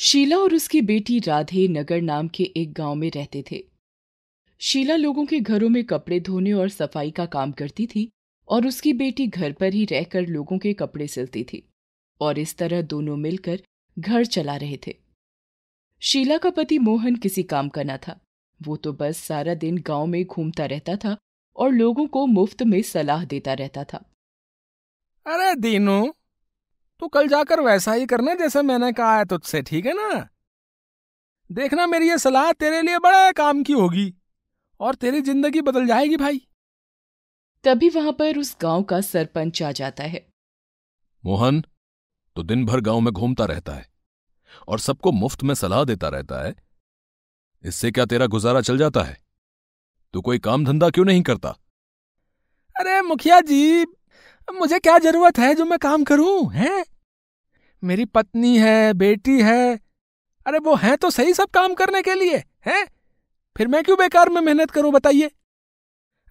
शीला और उसकी बेटी राधे नगर नाम के एक गांव में रहते थे शीला लोगों के घरों में कपड़े धोने और सफाई का काम करती थी और उसकी बेटी घर पर ही रहकर लोगों के कपड़े सिलती थी और इस तरह दोनों मिलकर घर चला रहे थे शीला का पति मोहन किसी काम का ना था वो तो बस सारा दिन गांव में घूमता रहता था और लोगों को मुफ्त में सलाह देता रहता था अरे दीनू तो कल जाकर वैसा ही करना जैसे मैंने कहा है तुझसे ठीक है ना देखना मेरी ये सलाह तेरे लिए बड़ा काम की होगी और तेरी जिंदगी बदल जाएगी भाई तभी वहां पर उस गांव का सरपंच आ जाता है मोहन तो दिन भर गांव में घूमता रहता है और सबको मुफ्त में सलाह देता रहता है इससे क्या तेरा गुजारा चल जाता है तू कोई काम धंधा क्यों नहीं करता अरे मुखिया जी मुझे क्या जरूरत है जो मैं काम करूं हैं मेरी पत्नी है बेटी है अरे वो हैं तो सही सब काम करने के लिए है फिर मैं क्यों बेकार में मेहनत करूं बताइए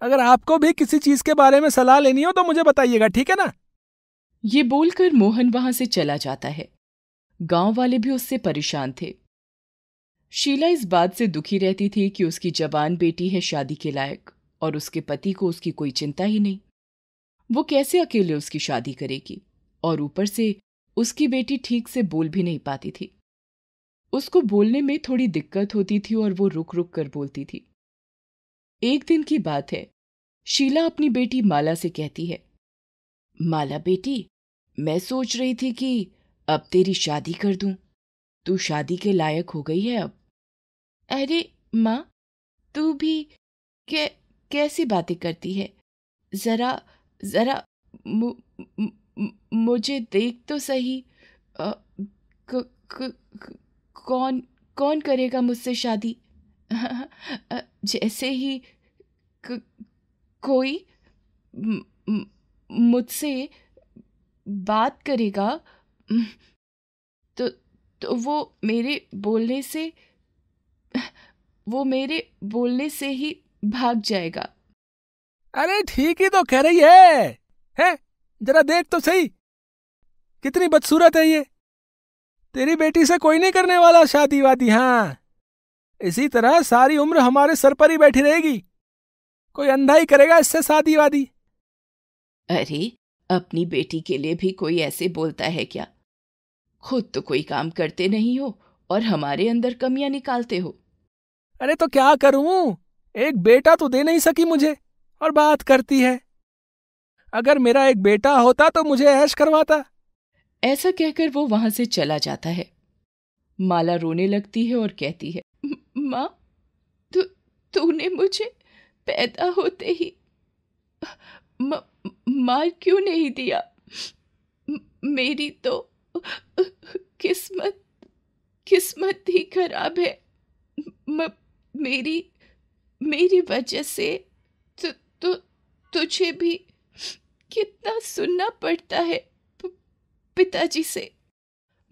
अगर आपको भी किसी चीज के बारे में सलाह लेनी हो तो मुझे बताइएगा ठीक है ना ये बोलकर मोहन वहां से चला जाता है गांव वाले भी उससे परेशान थे शीला इस बात से दुखी रहती थी कि उसकी जवान बेटी है शादी के लायक और उसके पति को उसकी कोई चिंता ही नहीं वो कैसे अकेले उसकी शादी करेगी और ऊपर से उसकी बेटी ठीक से बोल भी नहीं पाती थी उसको बोलने में थोड़ी दिक्कत होती थी और वो रुक रुक कर बोलती थी एक दिन की बात है शीला अपनी बेटी माला से कहती है माला बेटी मैं सोच रही थी कि अब तेरी शादी कर दूं तू शादी के लायक हो गई है अब अरे माँ तू भी कै, कैसी बातें करती है जरा जरा मुझे देख तो सही आ, क, क, क, कौन कौन करेगा मुझसे शादी जैसे ही क, कोई मुझसे बात करेगा तो तो वो मेरे बोलने से वो मेरे बोलने से ही भाग जाएगा अरे ठीक ही तो कह रही है, है? जरा देख तो सही कितनी बदसूरत है ये तेरी बेटी से कोई नहीं करने वाला शादी वादी हाँ इसी तरह सारी उम्र हमारे सर पर ही बैठी रहेगी कोई अंधा ही करेगा इससे शादी वादी अरे अपनी बेटी के लिए भी कोई ऐसे बोलता है क्या खुद तो कोई काम करते नहीं हो और हमारे अंदर कमियां निकालते हो अरे तो क्या करूं एक बेटा तो दे नहीं सकी मुझे और बात करती है अगर मेरा एक बेटा होता तो मुझे ऐश करवाता ऐसा कहकर वो वहां से चला जाता है माला रोने लगती है और कहती है माँ तू तूने मुझे पैदा होते ही मार क्यों नहीं दिया मेरी तो किस्मत किस्मत ही खराब है म, मेरी मेरी वजह से तु, तु, तुझे भी कितना सुनना पड़ता है पिताजी से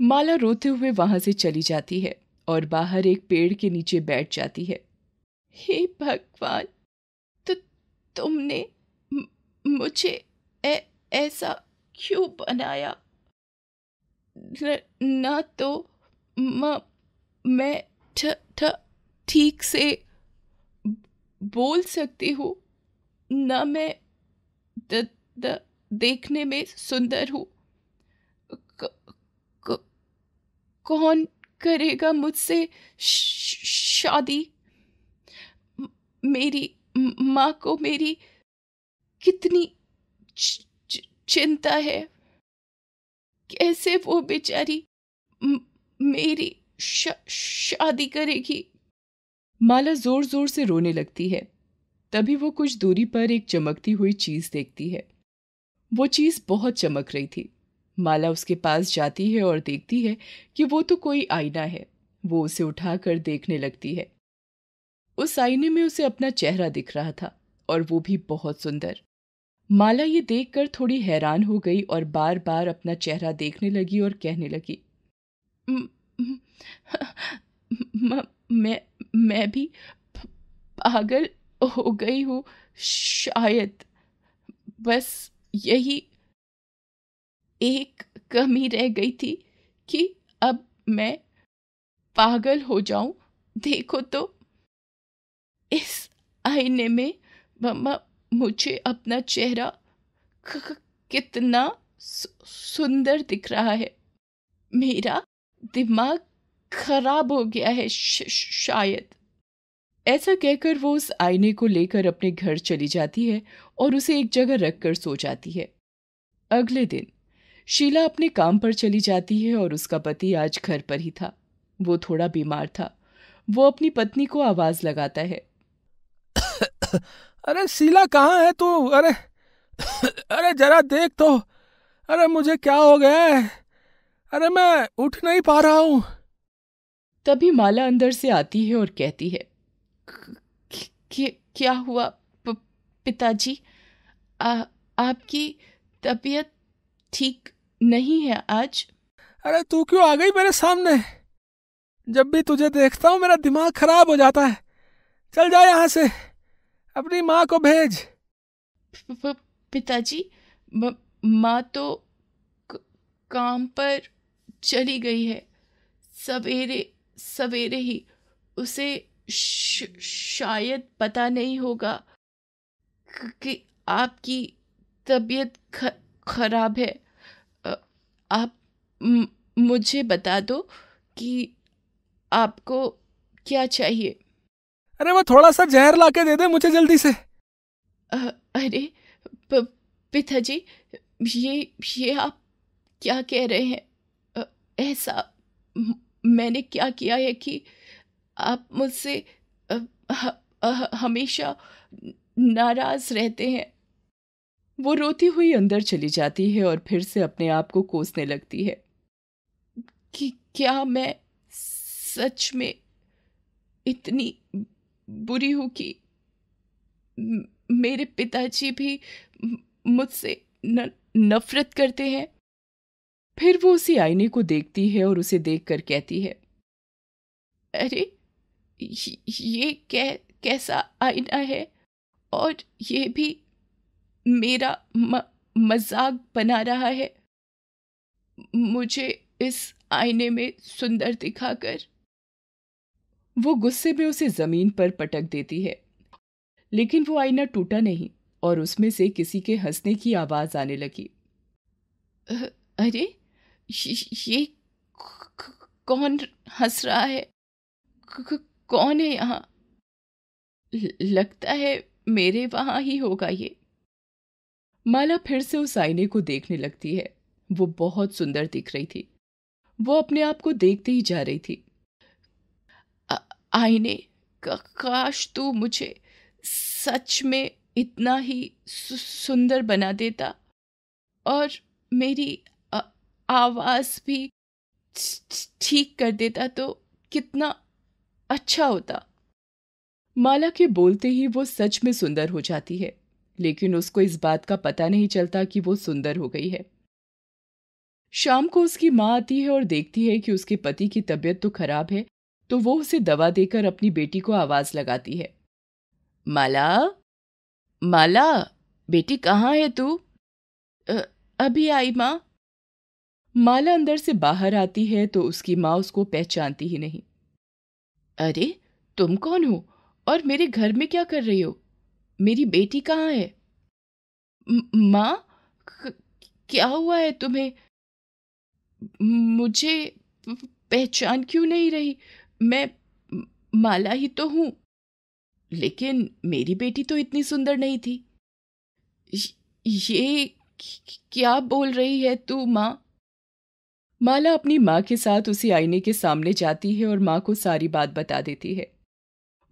माला रोते हुए वहां से चली जाती है और बाहर एक पेड़ के नीचे बैठ जाती है हे भगवान तो तुमने मुझे ए, ऐसा क्यों बनाया न, ना तो म, मैं ठ, ठ, ठीक से बोल सकती हूँ ना मैं द, द देखने में सुंदर हूँ कौन करेगा मुझसे शादी मेरी माँ को मेरी कितनी चिंता है कैसे वो बेचारी मेरी शादी करेगी माला जोर जोर से रोने लगती है तभी वो कुछ दूरी पर एक चमकती हुई चीज देखती है वो चीज़ बहुत चमक रही थी माला उसके पास जाती है और देखती है कि वो तो कोई आईना है वो उसे उठाकर देखने लगती है उस आईने में उसे अपना चेहरा दिख रहा था और वो भी बहुत सुंदर माला ये देखकर थोड़ी हैरान हो गई और बार बार अपना चेहरा देखने लगी और कहने लगी मैं मैं भी पागल हो गई हूँ शायद बस यही एक कमी रह गई थी कि अब मैं पागल हो जाऊं देखो तो इस आईने में मम्मा मुझे अपना चेहरा कितना सुंदर दिख रहा है मेरा दिमाग खराब हो गया है शायद ऐसा कहकर वो उस आईने को लेकर अपने घर चली जाती है और उसे एक जगह रखकर सो जाती है अगले दिन शीला अपने काम पर चली जाती है और उसका पति आज घर पर ही था वो थोड़ा बीमार था वो अपनी पत्नी को आवाज लगाता है अरे शीला कहाँ है तू अरे अरे जरा देख तो अरे मुझे क्या हो गया है अरे मैं उठ नहीं पा रहा हूँ तभी माला अंदर से आती है और कहती है क्या हुआ पिताजी आपकी तबीयत ठीक नहीं है आज अरे तू क्यों आ गई मेरे सामने जब भी तुझे देखता हूँ मेरा दिमाग खराब हो जाता है चल जा यहाँ से अपनी माँ को भेज पिताजी माँ तो काम पर चली गई है सवेरे सवेरे ही उसे शायद पता नहीं होगा कि आपकी तबीयत ख खराब है आप मुझे बता दो कि आपको क्या चाहिए अरे वो थोड़ा सा जहर ला के दे दे मुझे जल्दी से आ, अरे पिताजी ये ये आप क्या कह रहे हैं ऐसा मैंने क्या किया है कि आप मुझसे हमेशा नाराज रहते हैं वो रोती हुई अंदर चली जाती है और फिर से अपने आप को कोसने लगती है कि क्या मैं सच में इतनी बुरी हूं कि मेरे पिताजी भी मुझसे नफरत करते हैं फिर वो उसी आईने को देखती है और उसे देखकर कहती है अरे ये कै, कैसा आईना है और ये भी मेरा म, मजाक बना रहा है मुझे इस आईने में सुंदर दिखाकर वो गुस्से में उसे जमीन पर पटक देती है लेकिन वो आईना टूटा नहीं और उसमें से किसी के हंसने की आवाज आने लगी अरे ये कौन हंस रहा है कौन है यहाँ लगता है मेरे वहां ही होगा ये माला फिर से उस आईने को देखने लगती है वो बहुत सुंदर दिख रही थी वो अपने आप को देखते ही जा रही थी आईने का, काश तू मुझे सच में इतना ही सु, सुंदर बना देता और मेरी आवाज़ भी ठीक कर देता तो कितना अच्छा होता माला के बोलते ही वो सच में सुंदर हो जाती है लेकिन उसको इस बात का पता नहीं चलता कि वो सुंदर हो गई है शाम को उसकी माँ आती है और देखती है कि उसके पति की तबीयत तो खराब है तो वो उसे दवा देकर अपनी बेटी को आवाज लगाती है माला माला बेटी कहाँ है तू अभी आई माँ माला अंदर से बाहर आती है तो उसकी माँ उसको पहचानती ही नहीं अरे तुम कौन हो और मेरे घर में क्या कर रही हो मेरी बेटी कहाँ है माँ क्या हुआ है तुम्हें मुझे पहचान क्यों नहीं रही मैं माला ही तो हूं लेकिन मेरी बेटी तो इतनी सुंदर नहीं थी ये क्या बोल रही है तू माँ माला अपनी माँ के साथ उसी आईने के सामने जाती है और माँ को सारी बात बता देती है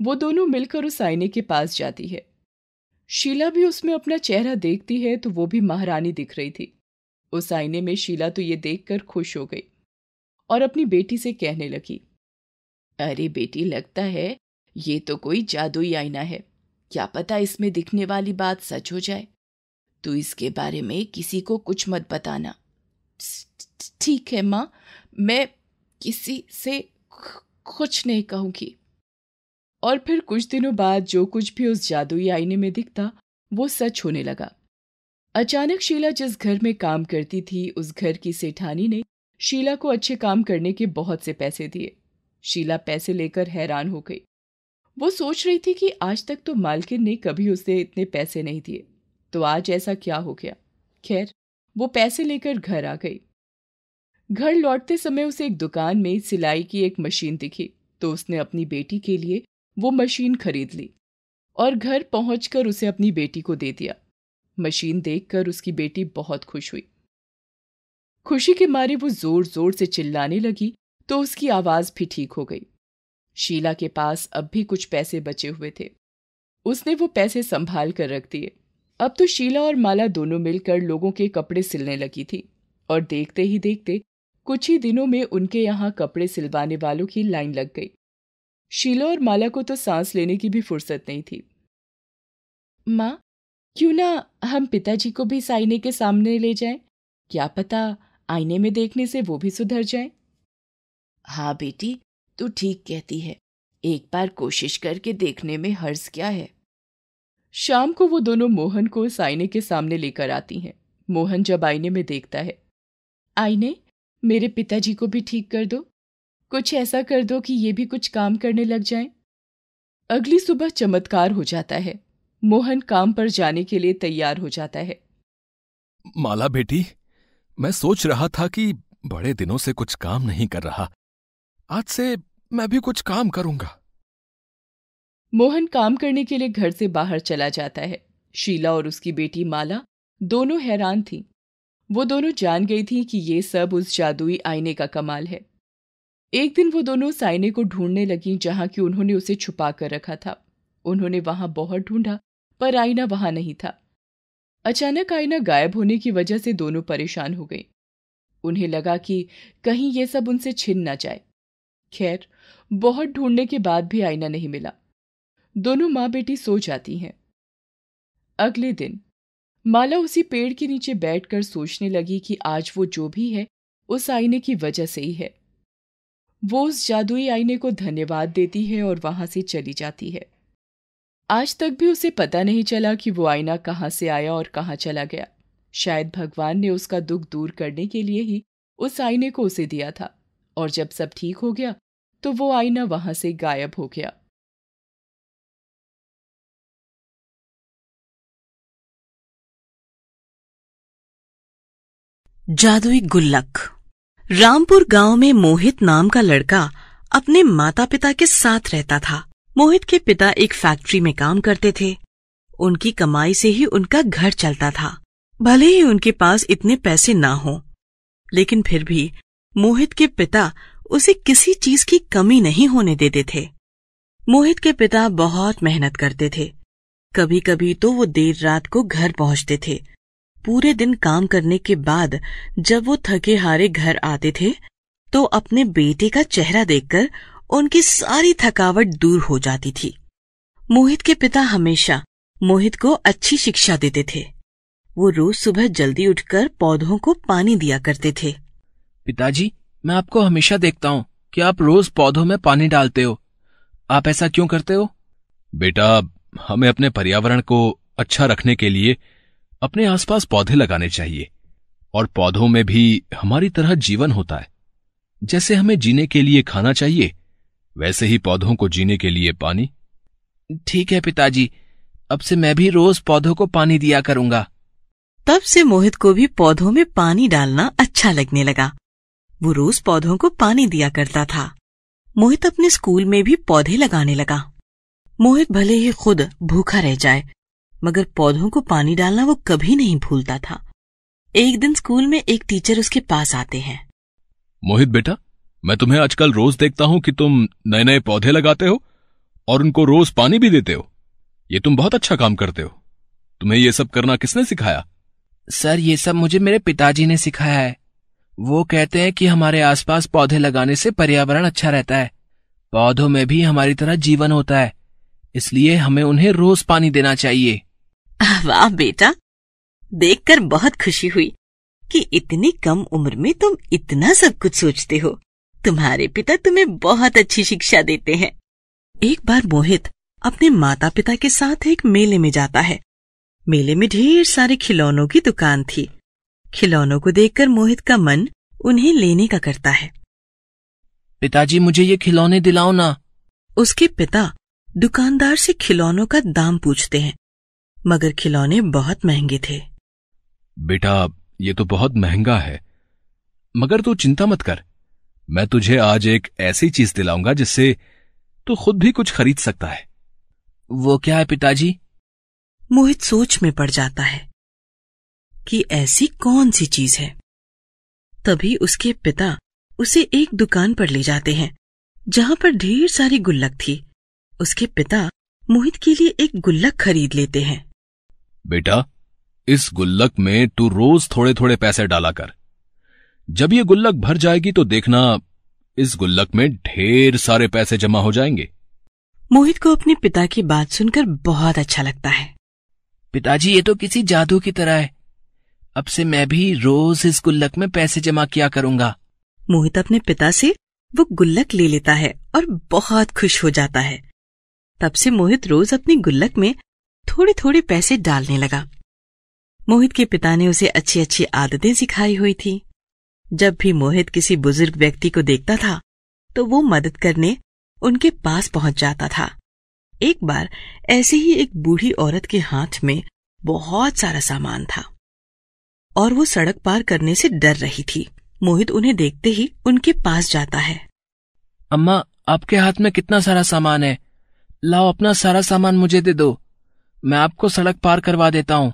वो दोनों मिलकर उस आईने के पास जाती है शीला भी उसमें अपना चेहरा देखती है तो वो भी महारानी दिख रही थी उस आईने में शीला तो ये देखकर खुश हो गई और अपनी बेटी से कहने लगी अरे बेटी लगता है ये तो कोई जादुई आईना है क्या पता इसमें दिखने वाली बात सच हो जाए तू इसके बारे में किसी को कुछ मत बताना ठीक है माँ मैं किसी से कुछ नहीं कहूँगी और फिर कुछ दिनों बाद जो कुछ भी उस जादुई आईने में दिखता वो सच होने लगा अचानक शीला जिस घर में काम करती थी उस घर की सेठानी ने शीला को अच्छे काम करने के बहुत से पैसे दिए शीला पैसे लेकर हैरान हो गई वो सोच रही थी कि आज तक तो मालकिन ने कभी उसे इतने पैसे नहीं दिए तो आज ऐसा क्या हो गया खैर वो पैसे लेकर घर आ गई घर लौटते समय उसे एक दुकान में सिलाई की एक मशीन दिखी तो उसने अपनी बेटी के लिए वो मशीन खरीद ली और घर पहुंचकर उसे अपनी बेटी को दे दिया मशीन देखकर उसकी बेटी बहुत खुश हुई खुशी के मारे वो जोर जोर से चिल्लाने लगी तो उसकी आवाज भी ठीक हो गई शीला के पास अब भी कुछ पैसे बचे हुए थे उसने वो पैसे संभाल कर रख दिए अब तो शीला और माला दोनों मिलकर लोगों के कपड़े सिलने लगी थी और देखते ही देखते कुछ ही दिनों में उनके यहाँ कपड़े सिलवाने वालों की लाइन लग गई शीला और माला को तो सांस लेने की भी फुर्सत नहीं थी माँ क्यों ना हम पिताजी को भी इस आईने के सामने ले जाएं? क्या पता आईने में देखने से वो भी सुधर जाएं? हाँ बेटी तू ठीक कहती है एक बार कोशिश करके देखने में हर्ज क्या है शाम को वो दोनों मोहन को इस आईने के सामने लेकर आती हैं मोहन जब आईने में देखता है आईने मेरे पिताजी को भी ठीक कर दो कुछ ऐसा कर दो कि ये भी कुछ काम करने लग जाएं। अगली सुबह चमत्कार हो जाता है मोहन काम पर जाने के लिए तैयार हो जाता है माला बेटी मैं सोच रहा था कि बड़े दिनों से कुछ काम नहीं कर रहा आज से मैं भी कुछ काम करूंगा मोहन काम करने के लिए घर से बाहर चला जाता है शीला और उसकी बेटी माला दोनों हैरान थीं। वो दोनों जान गई थी कि ये सब उस जादुई आईने का कमाल है एक दिन वो दोनों उस आईने को ढूंढने लगी जहां की उन्होंने उसे छुपा कर रखा था उन्होंने वहां बहुत ढूंढा पर आईना वहां नहीं था अचानक आईना गायब होने की वजह से दोनों परेशान हो गई उन्हें लगा कि कहीं ये सब उनसे छिन ना जाए खैर बहुत ढूंढने के बाद भी आईना नहीं मिला दोनों मां बेटी सो जाती हैं अगले दिन माला उसी पेड़ के नीचे बैठकर सोचने लगी कि आज वो जो भी है उस आईने की वजह से ही है वो उस जादुई आईने को धन्यवाद देती है और वहां से चली जाती है आज तक भी उसे पता नहीं चला कि वो आईना कहाँ से आया और कहाँ चला गया शायद भगवान ने उसका दुख दूर करने के लिए ही उस आईने को उसे दिया था और जब सब ठीक हो गया तो वो आईना वहां से गायब हो गया जादुई गुल्लक रामपुर गांव में मोहित नाम का लड़का अपने माता पिता के साथ रहता था मोहित के पिता एक फैक्ट्री में काम करते थे उनकी कमाई से ही उनका घर चलता था भले ही उनके पास इतने पैसे ना हो लेकिन फिर भी मोहित के पिता उसे किसी चीज की कमी नहीं होने देते थे मोहित के पिता बहुत मेहनत करते थे कभी कभी तो वो देर रात को घर पहुंचते थे पूरे दिन काम करने के बाद जब वो थके हारे घर आते थे तो अपने बेटे का चेहरा देखकर उनकी सारी थकावट दूर हो जाती थी मोहित के पिता हमेशा मोहित को अच्छी शिक्षा देते थे वो रोज सुबह जल्दी उठकर पौधों को पानी दिया करते थे पिताजी मैं आपको हमेशा देखता हूँ कि आप रोज पौधों में पानी डालते हो आप ऐसा क्यों करते हो बेटा हमें अपने पर्यावरण को अच्छा रखने के लिए अपने आसपास पौधे लगाने चाहिए और पौधों में भी हमारी तरह जीवन होता है जैसे हमें जीने के लिए खाना चाहिए वैसे ही पौधों को जीने के लिए पानी ठीक है पिताजी अब से मैं भी रोज पौधों को पानी दिया करूंगा तब से मोहित को भी पौधों में पानी डालना अच्छा लगने लगा वो रोज पौधों को पानी दिया करता था मोहित अपने स्कूल में भी पौधे लगाने लगा मोहित भले ही खुद भूखा रह जाए मगर पौधों को पानी डालना वो कभी नहीं भूलता था एक दिन स्कूल में एक टीचर उसके पास आते हैं मोहित बेटा मैं तुम्हें आजकल रोज देखता हूँ कि तुम नए नए पौधे लगाते हो और उनको रोज पानी भी देते हो ये तुम बहुत अच्छा काम करते हो तुम्हें ये सब करना किसने सिखाया सर ये सब मुझे मेरे पिताजी ने सिखाया है वो कहते हैं कि हमारे आसपास पौधे लगाने से पर्यावरण अच्छा रहता है पौधों में भी हमारी तरह जीवन होता है इसलिए हमें उन्हें रोज पानी देना चाहिए वाह बेटा देखकर बहुत खुशी हुई कि इतनी कम उम्र में तुम इतना सब कुछ सोचते हो तुम्हारे पिता तुम्हें बहुत अच्छी शिक्षा देते हैं एक बार मोहित अपने माता पिता के साथ एक मेले में जाता है मेले में ढेर सारे खिलौनों की दुकान थी खिलौनों को देखकर मोहित का मन उन्हें लेने का करता है पिताजी मुझे ये खिलौने दिलाओ ना उसके पिता दुकानदार से खिलौनों का दाम पूछते हैं मगर खिलौने बहुत महंगे थे बेटा ये तो बहुत महंगा है मगर तू चिंता मत कर मैं तुझे आज एक ऐसी चीज दिलाऊंगा जिससे तू खुद भी कुछ खरीद सकता है वो क्या है पिताजी मोहित सोच में पड़ जाता है कि ऐसी कौन सी चीज है तभी उसके पिता उसे एक दुकान पर ले जाते हैं जहां पर ढेर सारी गुल्लक थी उसके पिता मोहित के लिए एक गुल्लक खरीद लेते हैं बेटा इस गुल्लक में तू रोज थोड़े थोड़े पैसे डाला कर जब ये गुल्लक भर जाएगी तो देखना इस गुल्लक में ढेर सारे पैसे जमा हो जाएंगे मोहित को अपने पिता की बात सुनकर बहुत अच्छा लगता है पिताजी ये तो किसी जादू की तरह है अब से मैं भी रोज इस गुल्लक में पैसे जमा किया करूंगा मोहित अपने पिता से वो गुल्लक ले लेता है और बहुत खुश हो जाता है तब से मोहित रोज अपनी गुल्लक में थोड़े थोड़े पैसे डालने लगा मोहित के पिता ने उसे अच्छी अच्छी आदतें सिखाई हुई थी जब भी मोहित किसी बुजुर्ग व्यक्ति को देखता था तो वो मदद करने उनके पास पहुंच जाता था एक बार ऐसे ही एक बूढ़ी औरत के हाथ में बहुत सारा सामान था और वो सड़क पार करने से डर रही थी मोहित उन्हें देखते ही उनके पास जाता है अम्मा आपके हाथ में कितना सारा सामान है लाओ अपना सारा सामान मुझे दे दो मैं आपको सड़क पार करवा देता हूँ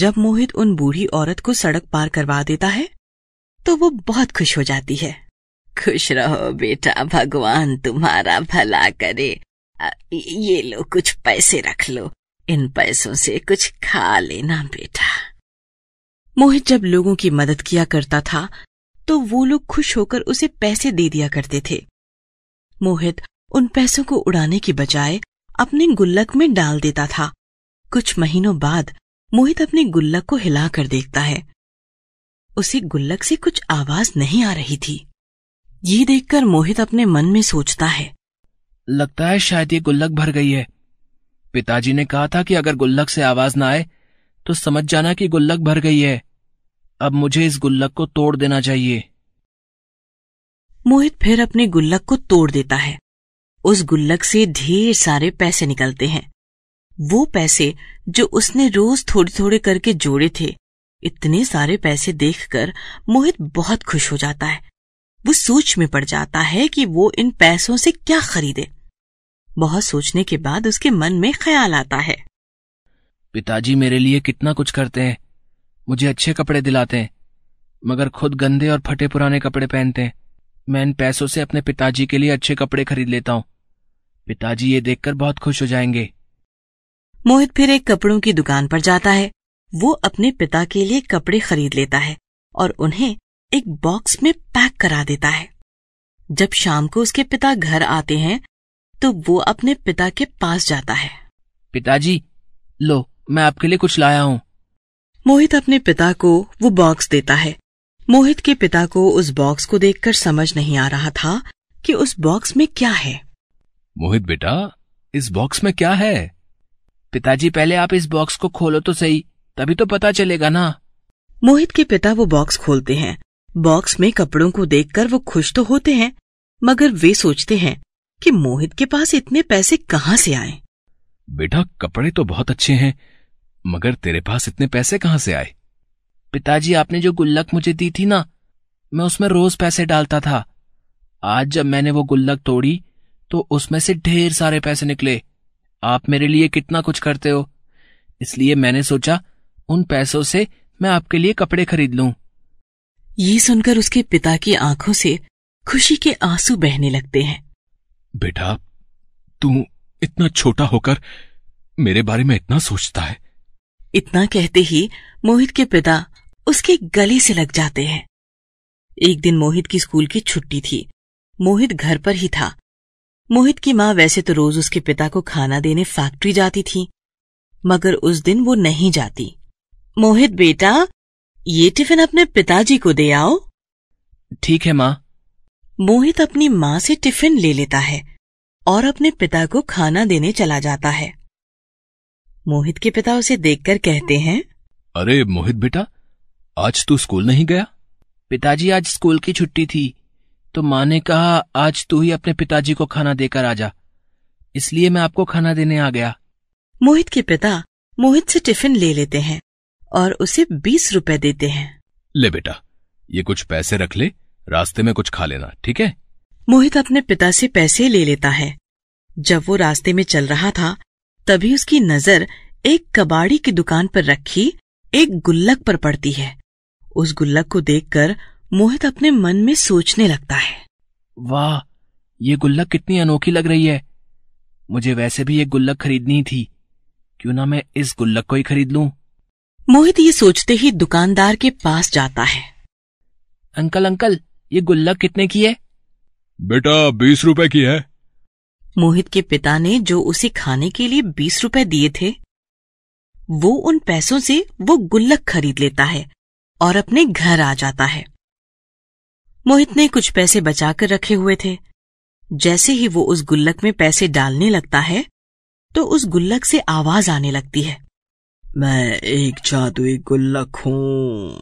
जब मोहित उन बूढ़ी औरत को सड़क पार करवा देता है तो वो बहुत खुश हो जाती है खुश रहो बेटा भगवान तुम्हारा भला करे ये लो कुछ पैसे रख लो इन पैसों से कुछ खा लेना बेटा मोहित जब लोगों की मदद किया करता था तो वो लोग खुश होकर उसे पैसे दे दिया करते थे मोहित उन पैसों को उड़ाने की बजाय अपने गुल्लक में डाल देता था कुछ महीनों बाद मोहित अपने गुल्लक को हिला कर देखता है उसे गुल्लक से कुछ आवाज नहीं आ रही थी ये देखकर मोहित अपने मन में सोचता है लगता है शायद ये गुल्लक भर गई है पिताजी ने कहा था कि अगर गुल्लक से आवाज ना आए तो समझ जाना कि गुल्लक भर गई है अब मुझे इस गुल्लक को तोड़ देना चाहिए मोहित फिर अपने गुल्लक को तोड़ देता है उस गुल्लक से ढेर सारे पैसे निकलते हैं वो पैसे जो उसने रोज थोड़े थोड़े करके जोड़े थे इतने सारे पैसे देखकर मोहित बहुत खुश हो जाता है वो सोच में पड़ जाता है कि वो इन पैसों से क्या खरीदे बहुत सोचने के बाद उसके मन में ख्याल आता है पिताजी मेरे लिए कितना कुछ करते हैं मुझे अच्छे कपड़े दिलाते हैं मगर खुद गंदे और फटे पुराने कपड़े पहनते हैं मैं इन पैसों से अपने पिताजी के लिए अच्छे कपड़े खरीद लेता हूँ पिताजी ये देखकर बहुत खुश हो जाएंगे मोहित फिर एक कपड़ों की दुकान पर जाता है वो अपने पिता के लिए कपड़े खरीद लेता है और उन्हें एक बॉक्स में पैक करा देता है जब शाम को उसके पिता घर आते हैं तो वो अपने पिता के पास जाता है पिताजी लो मैं आपके लिए कुछ लाया हूँ मोहित अपने पिता को वो बॉक्स देता है मोहित के पिता को उस बॉक्स को देखकर समझ नहीं आ रहा था कि उस बॉक्स में क्या है मोहित बेटा इस बॉक्स में क्या है पिताजी पहले आप इस बॉक्स को खोलो तो सही तभी तो पता चलेगा ना मोहित के पिता वो बॉक्स खोलते हैं बॉक्स में कपड़ों को देखकर वो खुश तो होते हैं मगर वे सोचते हैं कि मोहित के पास इतने पैसे कहाँ से आए बेटा कपड़े तो बहुत अच्छे हैं मगर तेरे पास इतने पैसे कहाँ से आए पिताजी आपने जो गुल्लक मुझे दी थी ना मैं उसमें रोज पैसे डालता था आज जब मैंने वो गुल्लक तोड़ी तो उसमें से ढेर सारे पैसे निकले आप मेरे लिए कितना कुछ करते हो इसलिए मैंने सोचा उन पैसों से मैं आपके लिए कपड़े खरीद लूं। ये सुनकर उसके पिता की आंखों से खुशी के आंसू बहने लगते हैं बेटा तू इतना छोटा होकर मेरे बारे में इतना सोचता है इतना कहते ही मोहित के पिता उसके गले से लग जाते हैं एक दिन मोहित की स्कूल की छुट्टी थी मोहित घर पर ही था मोहित की माँ वैसे तो रोज उसके पिता को खाना देने फैक्ट्री जाती थी मगर उस दिन वो नहीं जाती मोहित बेटा ये टिफिन अपने पिताजी को दे आओ ठीक है माँ मोहित अपनी माँ से टिफिन ले लेता है और अपने पिता को खाना देने चला जाता है मोहित के पिता उसे देखकर कहते हैं अरे मोहित बेटा आज तू स्कूल नहीं गया पिताजी आज स्कूल की छुट्टी थी तो माँ ने कहा आज तू ही अपने पिताजी को खाना देकर आ जा इसलिए मैं आपको खाना देने आ गया मोहित के पिता मोहित से टिफिन ले लेते हैं और उसे बीस रुपए देते हैं ले बेटा ये कुछ पैसे रख ले रास्ते में कुछ खा लेना ठीक है मोहित अपने पिता से पैसे ले लेता है जब वो रास्ते में चल रहा था तभी उसकी नजर एक कबाड़ी की दुकान पर रखी एक गुल्लक पर पड़ती है उस गुल्लक को देखकर मोहित अपने मन में सोचने लगता है वाह ये गुल्लक कितनी अनोखी लग रही है मुझे वैसे भी ये गुल्लक खरीदनी थी क्यों ना मैं इस गुल्लक को ही खरीद लू मोहित ये सोचते ही दुकानदार के पास जाता है अंकल अंकल ये गुल्लक कितने की है बेटा बीस रुपए की है मोहित के पिता ने जो उसे खाने के लिए बीस रुपए दिए थे वो उन पैसों से वो गुल्लक खरीद लेता है और अपने घर आ जाता है मोहित ने कुछ पैसे बचाकर रखे हुए थे जैसे ही वो उस गुल्लक में पैसे डालने लगता है तो उस गुल्लक से आवाज आने लगती है मैं एक जादुई गुल्लक हूं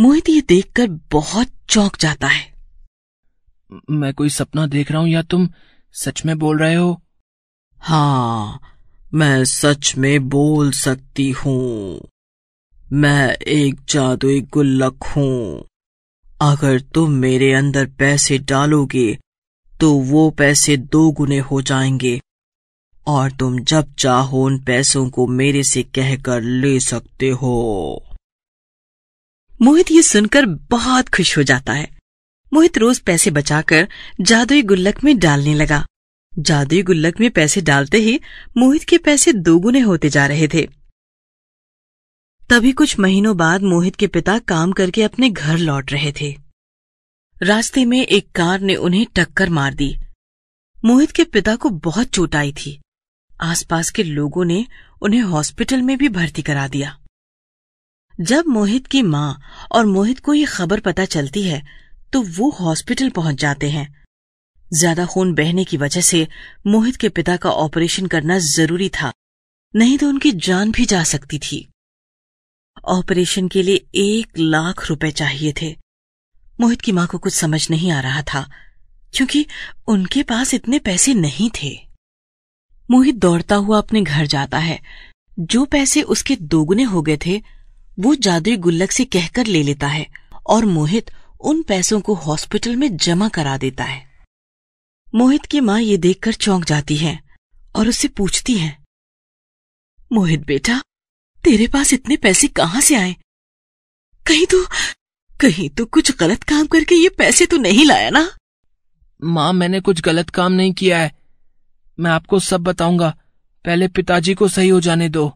मोहित ये देखकर बहुत चौंक जाता है मैं कोई सपना देख रहा हूं या तुम सच में बोल रहे हो हाँ मैं सच में बोल सकती हूँ मैं एक जादुई गुल्लक हूं अगर तुम मेरे अंदर पैसे डालोगे तो वो पैसे दो गुने हो जाएंगे और तुम जब चाहो उन पैसों को मेरे से कहकर ले सकते हो मोहित ये सुनकर बहुत खुश हो जाता है मोहित रोज पैसे बचाकर जादुई गुल्लक में डालने लगा जादुई गुल्लक में पैसे डालते ही मोहित के पैसे दोगुने होते जा रहे थे तभी कुछ महीनों बाद मोहित के पिता काम करके अपने घर लौट रहे थे रास्ते में एक कार ने उन्हें टक्कर मार दी मोहित के पिता को बहुत चोट आई थी आसपास के लोगों ने उन्हें हॉस्पिटल में भी भर्ती करा दिया जब मोहित की माँ और मोहित को ये खबर पता चलती है तो वो हॉस्पिटल पहुंच जाते हैं ज्यादा खून बहने की वजह से मोहित के पिता का ऑपरेशन करना जरूरी था नहीं तो उनकी जान भी जा सकती थी ऑपरेशन के लिए एक लाख रुपए चाहिए थे मोहित की माँ को कुछ समझ नहीं आ रहा था क्योंकि उनके पास इतने पैसे नहीं थे मोहित दौड़ता हुआ अपने घर जाता है जो पैसे उसके दोगुने हो गए थे वो जादुई गुल्लक से कहकर ले लेता है और मोहित उन पैसों को हॉस्पिटल में जमा करा देता है मोहित की माँ ये देखकर चौंक जाती है और उससे पूछती है मोहित बेटा तेरे पास इतने पैसे कहाँ से आए कहीं तो कहीं तो कुछ गलत काम करके ये पैसे तो नहीं लाया ना माँ मैंने कुछ गलत काम नहीं किया है मैं आपको सब बताऊंगा पहले पिताजी को सही हो जाने दो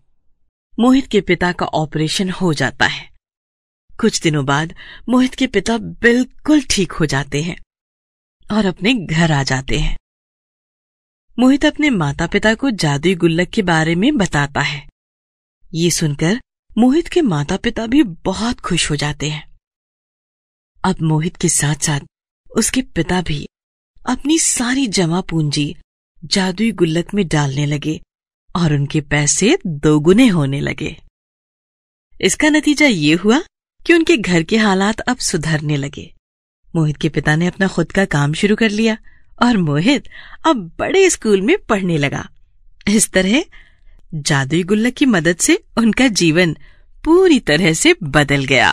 मोहित के पिता का ऑपरेशन हो जाता है कुछ दिनों बाद मोहित के पिता बिल्कुल ठीक हो जाते हैं और अपने घर आ जाते हैं मोहित अपने माता पिता को जादुई गुल्लक के बारे में बताता है ये सुनकर मोहित के माता पिता भी बहुत खुश हो जाते हैं अब मोहित के साथ साथ उसके पिता भी अपनी सारी जमा पूंजी जादुई गुल्लक में डालने लगे और उनके पैसे दोगुने होने लगे इसका नतीजा ये हुआ कि उनके घर के हालात अब सुधरने लगे मोहित के पिता ने अपना खुद का काम शुरू कर लिया और मोहित अब बड़े स्कूल में पढ़ने लगा इस तरह जादुई गुल्लक की मदद से उनका जीवन पूरी तरह से बदल गया